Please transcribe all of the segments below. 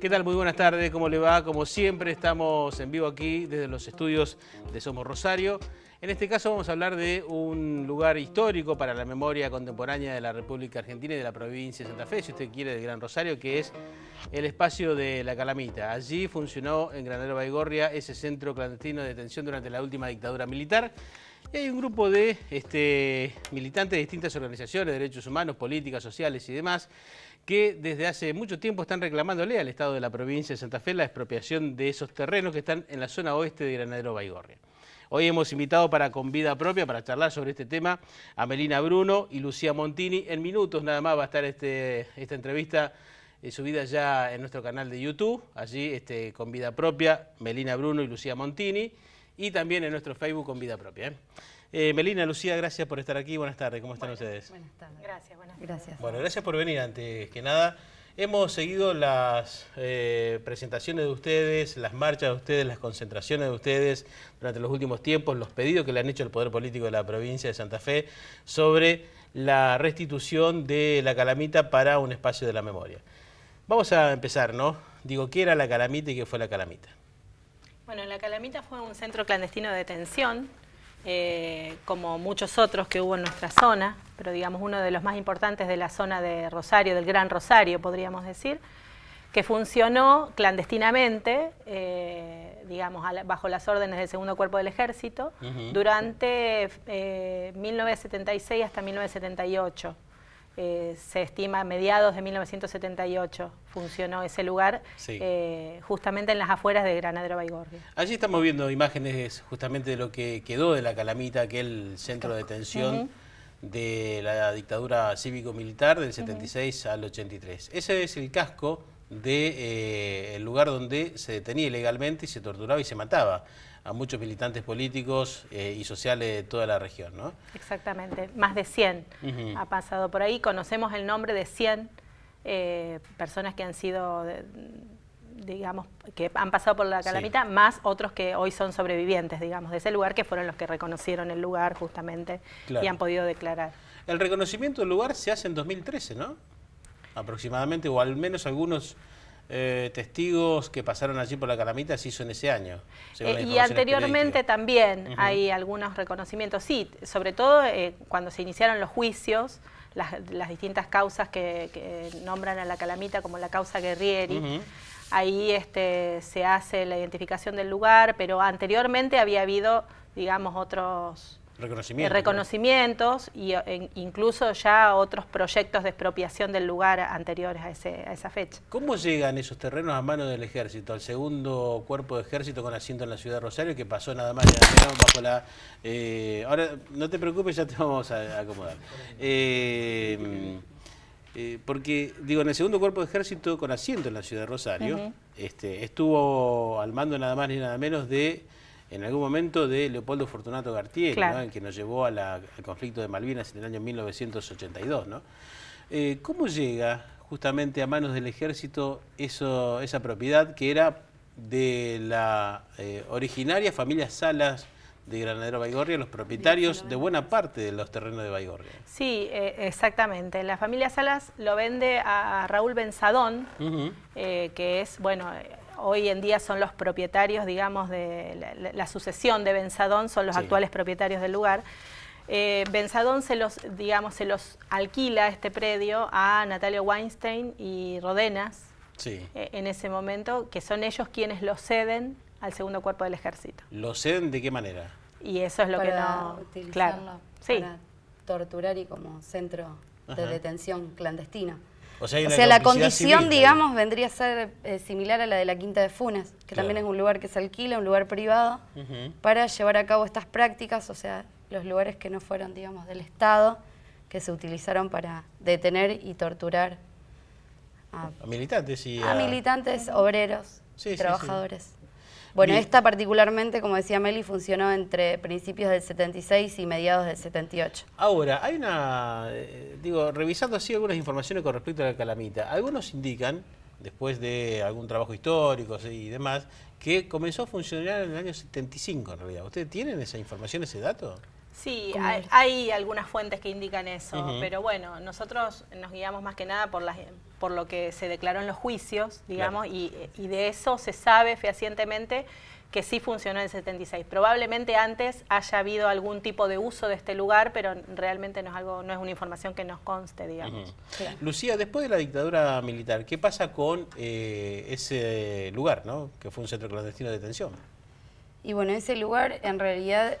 ¿Qué tal? Muy buenas tardes, ¿cómo le va? Como siempre, estamos en vivo aquí desde los estudios de Somos Rosario. En este caso vamos a hablar de un lugar histórico para la memoria contemporánea de la República Argentina y de la provincia de Santa Fe, si usted quiere, del Gran Rosario, que es el espacio de La Calamita. Allí funcionó en Granadero Baigorria ese centro clandestino de detención durante la última dictadura militar. Y hay un grupo de este, militantes de distintas organizaciones, derechos humanos, políticas, sociales y demás, que desde hace mucho tiempo están reclamándole al Estado de la provincia de Santa Fe la expropiación de esos terrenos que están en la zona oeste de Granadero Baigorria. Hoy hemos invitado para Con Vida Propia, para charlar sobre este tema, a Melina Bruno y Lucía Montini. En minutos nada más va a estar este, esta entrevista eh, subida ya en nuestro canal de YouTube, allí este, Con Vida Propia, Melina Bruno y Lucía Montini, y también en nuestro Facebook Con Vida Propia. ¿eh? Eh, Melina, Lucía, gracias por estar aquí. Buenas tardes, ¿cómo están ustedes? Buenas tardes. Gracias, buenas tardes. Gracias. Bueno, gracias por venir antes que nada. Hemos seguido las eh, presentaciones de ustedes, las marchas de ustedes, las concentraciones de ustedes durante los últimos tiempos, los pedidos que le han hecho el Poder Político de la provincia de Santa Fe sobre la restitución de la calamita para un espacio de la memoria. Vamos a empezar, ¿no? Digo, ¿qué era la calamita y qué fue la calamita? Bueno, la calamita fue un centro clandestino de detención eh, como muchos otros que hubo en nuestra zona, pero digamos uno de los más importantes de la zona de Rosario, del Gran Rosario, podríamos decir, que funcionó clandestinamente, eh, digamos, bajo las órdenes del segundo cuerpo del ejército, durante 1976 eh, hasta 1978. Eh, se estima a mediados de 1978 funcionó ese lugar, eh, justamente en las afueras de Granadero Baigorria. Allí estamos viendo imágenes justamente de lo que quedó de la calamita, aquel centro de detención de la dictadura cívico-militar del 76 al 83. Ese es el casco del de, eh, lugar donde se detenía ilegalmente y se torturaba y se mataba a muchos militantes políticos eh, y sociales de toda la región, ¿no? Exactamente, más de 100 ha pasado por ahí. Conocemos el nombre de 100 eh, personas que han sido, digamos, que han pasado por la calamita, más otros que hoy son sobrevivientes, digamos, de ese lugar, que fueron los que reconocieron el lugar justamente y han podido declarar. El reconocimiento del lugar se hace en 2013, ¿no? aproximadamente, o al menos algunos eh, testigos que pasaron allí por la calamita se hizo en ese año. Eh, y anteriormente también hay algunos reconocimientos, sí, sobre todo eh, cuando se iniciaron los juicios, las, distintas causas que, nombran a la calamita como la causa Guerrieri. Ahí este, se hace la identificación del lugar, pero anteriormente había habido, digamos, otros eh, reconocimientos. reconocimientos eh, e, incluso ya otros proyectos de expropiación del lugar anteriores a, esa fecha. ¿Cómo llegan esos terrenos a manos del ejército, al segundo cuerpo de ejército con asiento en la ciudad de Rosario, que pasó nada más bajo la... Eh, ahora, no te preocupes, ya te vamos a acomodar. porque, digo, en el segundo cuerpo de ejército con asiento en la ciudad de Rosario, este, estuvo al mando nada más ni nada menos de en algún momento de Leopoldo Fortunato Gartier, que nos llevó al conflicto de Malvinas en el año 1982. ¿no? Eh, ¿Cómo llega justamente a manos del ejército esa propiedad que era de la eh, originaria familia Salas? de Granadero Baigorria, los propietarios de buena parte de los terrenos de Baigorria. Sí, eh, exactamente. La familia Salas lo vende a Raúl Benzadón, que es, bueno, hoy en día son los propietarios, digamos, de la, sucesión de Benzadón, son los actuales propietarios del lugar. Eh, Benzadón se los, digamos, se los alquila este predio a Natalia Weinstein y Rodenas eh, en ese momento, que son ellos quienes lo ceden al segundo cuerpo del ejército. ¿Lo ceden de qué manera? Y eso es lo que no... Utilizarlo para torturar y como centro de detención clandestina. O sea, la condición, digamos, vendría a ser eh, similar a la de la Quinta de Funes, que también es un lugar que se alquila, un lugar privado, para llevar a cabo estas prácticas, o sea, los lugares que no fueron, digamos, del Estado, que se utilizaron para detener y torturar a, militantes y a, militantes, obreros, trabajadores. Bueno, esta particularmente, como decía Meli, funcionó entre principios del 76 y mediados del 78. Ahora, hay una, eh, digo, revisando así algunas informaciones con respecto a la calamita, algunos indican, después de algún trabajo histórico y demás, que comenzó a funcionar en el año 75 en realidad. ¿Ustedes tienen esa información, ese dato? Sí, hay, algunas fuentes que indican eso, pero bueno, nosotros nos guiamos más que nada por las por lo que se declaró en los juicios, digamos, y, de eso se sabe fehacientemente que sí funcionó en el 76. Probablemente antes haya habido algún tipo de uso de este lugar, pero realmente no es, algo, no es una información que nos conste, digamos. Lucía, después de la dictadura militar, ¿qué pasa con eh, ese lugar, ¿no? que fue un centro clandestino de detención? Y bueno, ese lugar en realidad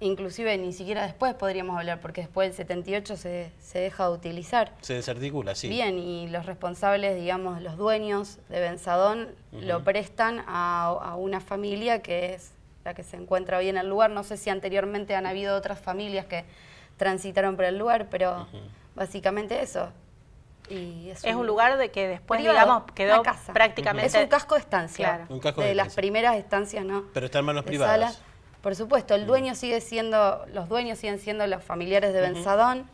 inclusive ni siquiera después podríamos hablar, porque después el 78 se, se, deja de utilizar. Se desarticula, sí. Bien, y los responsables, digamos, los dueños de Benzadón lo prestan a, una familia que es la que se encuentra hoy en el lugar. No sé si anteriormente han habido otras familias que transitaron por el lugar, pero básicamente eso. es, un, lugar de que después, digamos, quedó casa. prácticamente... Es un casco de estancia, de, las primeras estancias, ¿no? Pero está en manos privadas. Por supuesto, el mm. dueño sigue siendo, los dueños siguen siendo los familiares de Benzadón.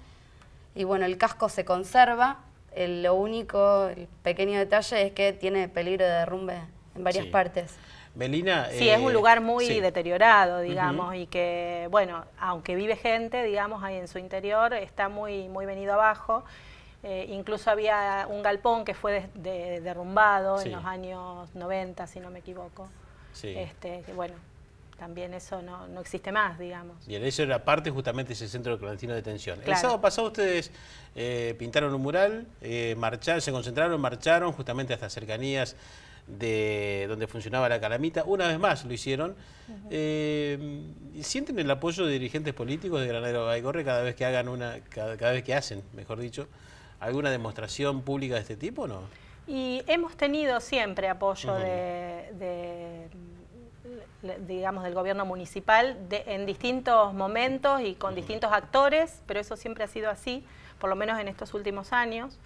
Y bueno, el casco se conserva. lo único, el pequeño detalle es que tiene peligro de derrumbe en varias partes. Melina, sí, es un eh, lugar muy deteriorado, digamos, y que, bueno, aunque vive gente, digamos, ahí en su interior, está muy, muy venido abajo. Eh, incluso había un galpón que fue derrumbado en los años 90, si no me equivoco. Sí. Este, bueno, también eso no, existe más, digamos. Y en eso era parte justamente ese centro de clandestino de detención. El sábado pasado ustedes eh, pintaron un mural, eh, se concentraron, marcharon justamente hasta cercanías de donde funcionaba la calamita. Una vez más lo hicieron. Eh, ¿Sienten el apoyo de dirigentes políticos de Granero Baigorre cada vez que hagan una, cada, vez que hacen, mejor dicho, alguna demostración pública de este tipo no? Y hemos tenido siempre apoyo de digamos, del gobierno municipal en distintos momentos y con distintos actores, pero eso siempre ha sido así, por lo menos en estos últimos años.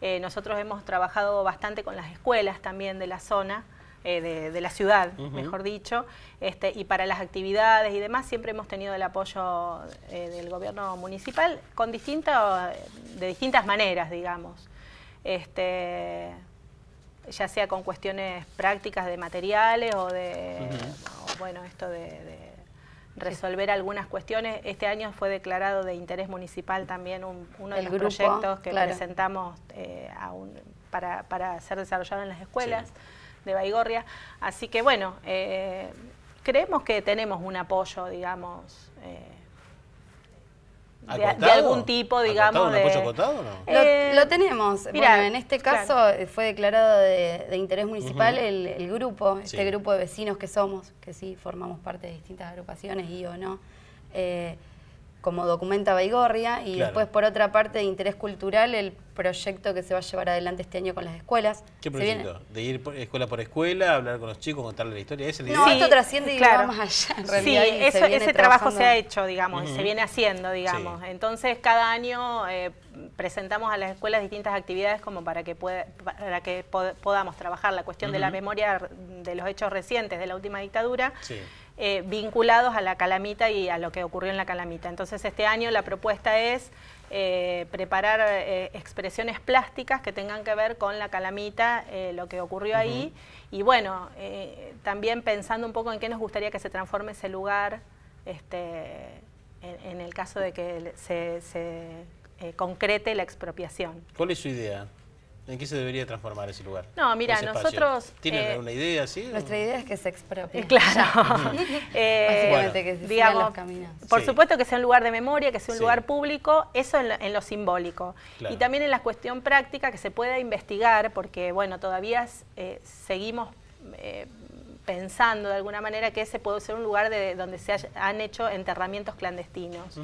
Eh, nosotros hemos trabajado bastante con las escuelas también de la zona. Eh, de, la ciudad, mejor dicho, este, y para las actividades y demás siempre hemos tenido el apoyo eh, del gobierno municipal con distinta, de distintas maneras, digamos. Este, ya sea con cuestiones prácticas de materiales o de, bueno, esto de, resolver algunas cuestiones. Este año fue declarado de interés municipal también uno de los proyectos que presentamos eh, para, ser desarrollado en las escuelas de Baigorria. Así que bueno, eh, creemos que tenemos un apoyo, digamos. Eh, de, algún tipo, digamos. ¿Un apoyo lo, eh, tenemos. en este caso eh, fue declarado de, interés municipal el, grupo, este grupo de vecinos que somos, que sí formamos parte de distintas agrupaciones y o no. Eh, como documenta Baigorria, y después por otra parte de interés cultural el proyecto que se va a llevar adelante este año con las escuelas. ¿Qué proyecto? ¿De ir escuela por escuela, hablar con los chicos, contarles la historia? es No, esto trasciende y más allá. sí, ese trabajo se ha hecho, digamos, se viene haciendo, digamos. Entonces, cada año eh, presentamos a las escuelas distintas actividades como para que, para que podamos trabajar la cuestión de la memoria de los hechos recientes de la última dictadura. Sí eh, vinculados a la calamita y a lo que ocurrió en la calamita. Entonces este año la propuesta es eh, preparar eh, expresiones plásticas que tengan que ver con la calamita, lo que ocurrió ahí, y bueno, también pensando un poco en qué nos gustaría que se transforme ese lugar, este, en, el caso de que se, se concrete la expropiación. ¿Cuál es su idea? ¿En qué se debería transformar ese lugar? No, mira, nosotros... ¿Tienen eh, alguna idea, sí? Nuestra idea es que se expropia. Claro. Por supuesto que sea un lugar de memoria, que sea un lugar público, eso en lo, simbólico. Y también en la cuestión práctica, que se pueda investigar, porque, bueno, todavía eh, seguimos... Eh, pensando de alguna manera que ese puede ser un lugar de, donde se han hecho enterramientos clandestinos.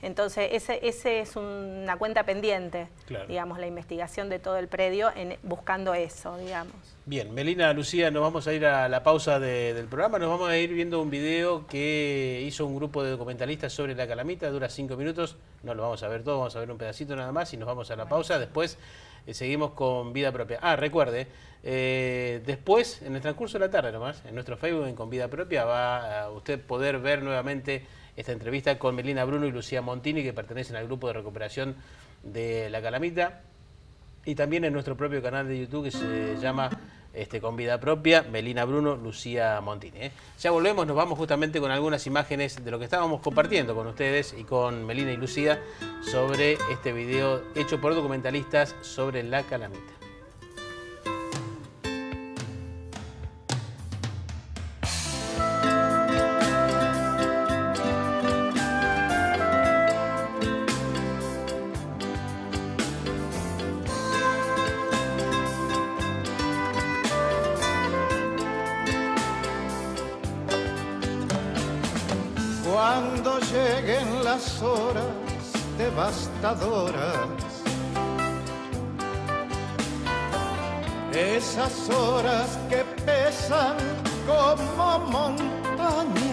Entonces, ese, ese es una cuenta pendiente, digamos, la investigación de todo el predio en, buscando eso, digamos. Bien, Melina, Lucía, nos vamos a ir a la pausa del programa. Nos vamos a ir viendo un video que hizo un grupo de documentalistas sobre la calamita. Dura cinco minutos. No lo vamos a ver todo, vamos a ver un pedacito nada más y nos vamos a la pausa. Después eh, seguimos con Vida Propia. Ah, recuerde, eh, después, en el transcurso de la tarde nomás, en nuestro Facebook, en Con Vida Propia, va a usted poder ver nuevamente esta entrevista con Melina Bruno y Lucía Montini, que pertenecen al grupo de recuperación de la calamita y también en nuestro propio canal de YouTube que se llama este, Con Vida Propia, Melina Bruno, Lucía Montini. ¿eh? Ya volvemos, nos vamos justamente con algunas imágenes de lo que estábamos compartiendo con ustedes y con Melina y Lucía sobre este video hecho por documentalistas sobre la calamita. Cuando lleguen las horas devastadoras, esas horas que pesan como montaña